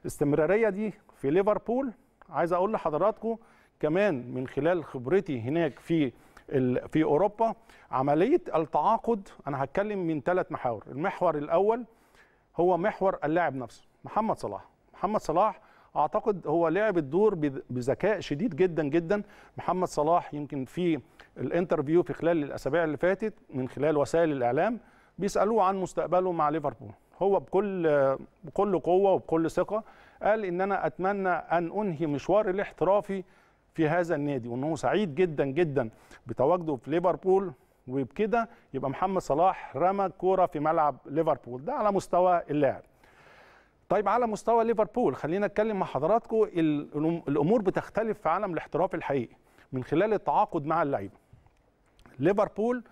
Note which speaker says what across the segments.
Speaker 1: الاستمراريه دي في ليفربول عايز اقول لحضراتكم كمان من خلال خبرتي هناك في في اوروبا عمليه التعاقد انا هتكلم من ثلاث محاور المحور الاول هو محور اللاعب نفسه محمد صلاح محمد صلاح اعتقد هو لعب الدور بذكاء شديد جدا جدا محمد صلاح يمكن في الانترفيو في خلال الاسابيع اللي فاتت من خلال وسائل الاعلام بيسالوه عن مستقبله مع ليفربول هو بكل بكل قوه وبكل ثقه قال ان انا اتمنى ان انهي مشوار الاحترافي في هذا النادي وانه سعيد جدا جدا بتواجده في ليفربول وبكده يبقى محمد صلاح رمى كوره في ملعب ليفربول ده على مستوى اللاعب طيب على مستوى ليفربول خلينا نتكلم مع حضراتكم الامور بتختلف في عالم الاحتراف الحقيقي من خلال التعاقد مع اللعيبه ليفربول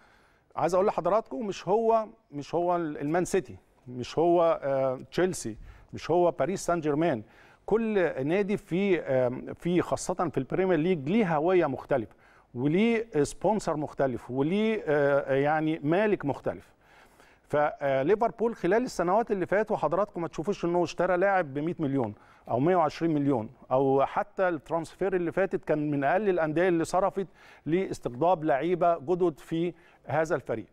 Speaker 1: عايز اقول لحضراتكم مش هو مش هو المان سيتي مش هو آه، تشيلسي مش هو باريس سان جيرمان كل نادي في آه، في خاصه في البريمير ليج ليه هويه مختلفه وليه سبونسر مختلف وليه آه، يعني مالك مختلف فليفربول خلال السنوات اللي فاتوا حضراتكم ما تشوفوش انه اشترى لاعب ب 100 مليون او 120 مليون او حتى الترانسفير اللي فاتت كان من اقل الانديه اللي صرفت لاستقطاب لعيبه جدد في هذا الفريق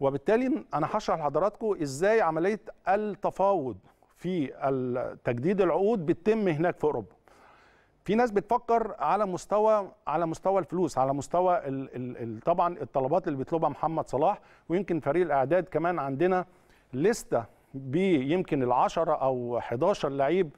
Speaker 1: وبالتالي انا هشرح لحضراتكم ازاي عمليه التفاوض في تجديد العقود بتتم هناك في اوروبا في ناس بتفكر على مستوى على مستوى الفلوس على مستوى ال ال طبعا الطلبات اللي بيطلبها محمد صلاح ويمكن فريق الاعداد كمان عندنا لسته بيمكن ال10 او 11 لعيب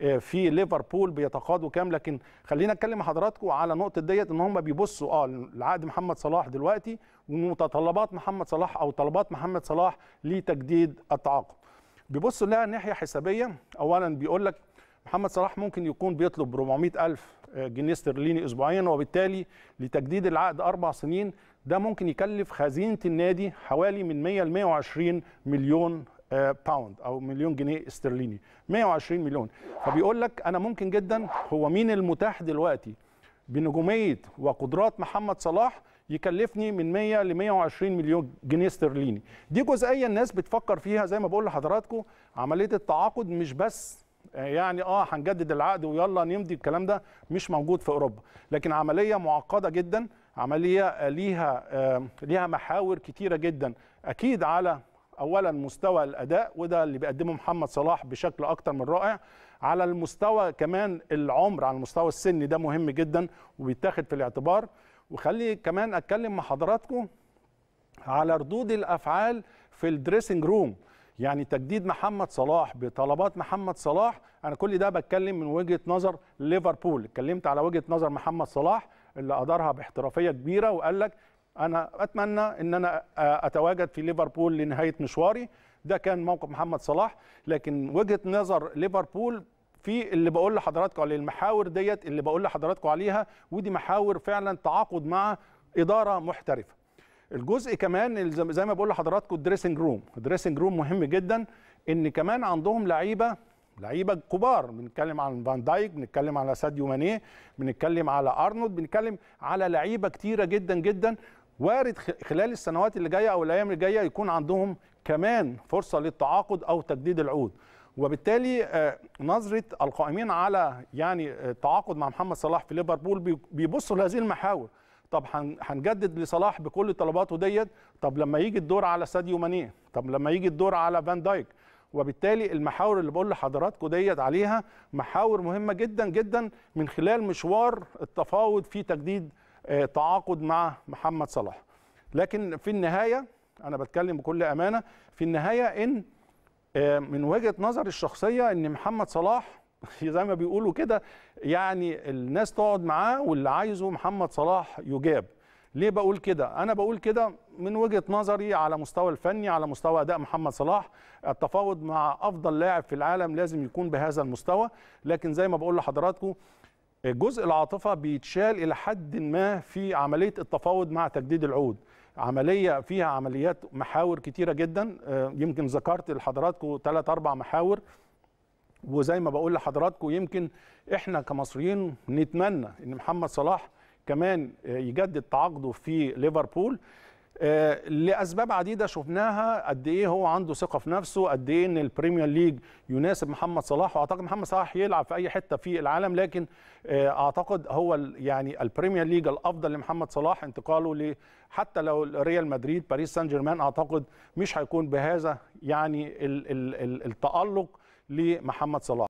Speaker 1: آه، في ليفربول بيتقاضوا كام لكن خلينا اتكلم مع حضراتكم على نقطه ديت ان هم بيبصوا اه لعقد محمد صلاح دلوقتي ومتطلبات محمد صلاح او طلبات محمد صلاح لتجديد التعاقد بيبصوا لها ناحيه حسابيه اولا بيقول لك محمد صلاح ممكن يكون بيطلب 400 ألف آه، جنيه استرليني أسبوعيا وبالتالي لتجديد العقد أربع سنين ده ممكن يكلف خزينة النادي حوالي من 100 ل 120 مليون باوند آه، او مليون جنيه استرليني 120 مليون فبيقول لك انا ممكن جدا هو مين المتاح دلوقتي بنجوميه وقدرات محمد صلاح يكلفني من 100 ل 120 مليون جنيه استرليني دي جزئيه الناس بتفكر فيها زي ما بقول لحضراتكم عمليه التعاقد مش بس آه، يعني اه هنجدد العقد ويلا نمضي الكلام ده مش موجود في اوروبا لكن عمليه معقده جدا عمليه ليها آه، ليها محاور كتيره جدا اكيد على اولا مستوى الاداء وده اللي بيقدمه محمد صلاح بشكل اكتر من رائع على المستوى كمان العمر على المستوى السني ده مهم جدا وبيتاخد في الاعتبار وخلي كمان اتكلم مع حضراتكم على ردود الافعال في الدريسنج روم يعني تجديد محمد صلاح بطلبات محمد صلاح انا كل ده بتكلم من وجهه نظر ليفربول اتكلمت على وجهه نظر محمد صلاح اللي ادارها باحترافيه كبيره وقال لك انا اتمنى ان انا اتواجد في ليفربول لنهايه مشواري ده كان موقف محمد صلاح لكن وجهه نظر ليفربول في اللي بقول لحضراتكم عليه المحاور ديت اللي بقول لحضراتكم عليها ودي محاور فعلا تعاقد مع اداره محترفه الجزء كمان زي ما بقول لحضراتكم الدريسنج روم الدريسنج روم مهم جدا ان كمان عندهم لعيبه لعيبه كبار بنتكلم عن فان دايك بنتكلم على ساديو مانيه بنتكلم على ارنولد بنتكلم على لعيبه كتيره جدا جدا وارد خلال السنوات اللي جايه او الايام اللي جايه يكون عندهم كمان فرصه للتعاقد او تجديد العقود وبالتالي آه، نظره القائمين على يعني آه، التعاقد مع محمد صلاح في ليفربول بيبصوا لهذه المحاور طب هنجدد لصلاح بكل طلباته ديت طب لما يجي الدور على ساديو ماني طب لما يجي الدور على فان دايك وبالتالي المحاور اللي بقول لحضراتكم ديت عليها محاور مهمه جدا جدا من خلال مشوار التفاوض في تجديد آه، تعاقد مع محمد صلاح لكن في النهايه انا بتكلم بكل امانه في النهايه ان آه، من وجهه نظري الشخصيه ان محمد صلاح زي ما بيقولوا كده يعني الناس تقعد معاه واللي عايزه محمد صلاح يجاب ليه بقول كده انا بقول كده من وجهه نظري على مستوى الفني على مستوى اداء محمد صلاح التفاوض مع افضل لاعب في العالم لازم يكون بهذا المستوى لكن زي ما بقول لحضراتكم جزء العاطفه بيتشال الى حد ما في عمليه التفاوض مع تجديد العود عمليه فيها عمليات محاور كتيره جدا آه، يمكن ذكرت لحضراتكم ثلاث اربع محاور وزي ما بقول لحضراتكم يمكن احنا كمصريين نتمنى ان محمد صلاح كمان يجدد تعاقده في ليفربول آه، لاسباب عديده شفناها قد ايه هو عنده ثقه في نفسه قد ايه ان البريمير ليج يناسب محمد صلاح واعتقد محمد صلاح يلعب في اي حته في العالم لكن آه، اعتقد هو يعني البريمير ليج الافضل لمحمد صلاح انتقاله ل حتى لو ريال مدريد باريس سان جيرمان اعتقد مش هيكون بهذا يعني التالق لمحمد صلاح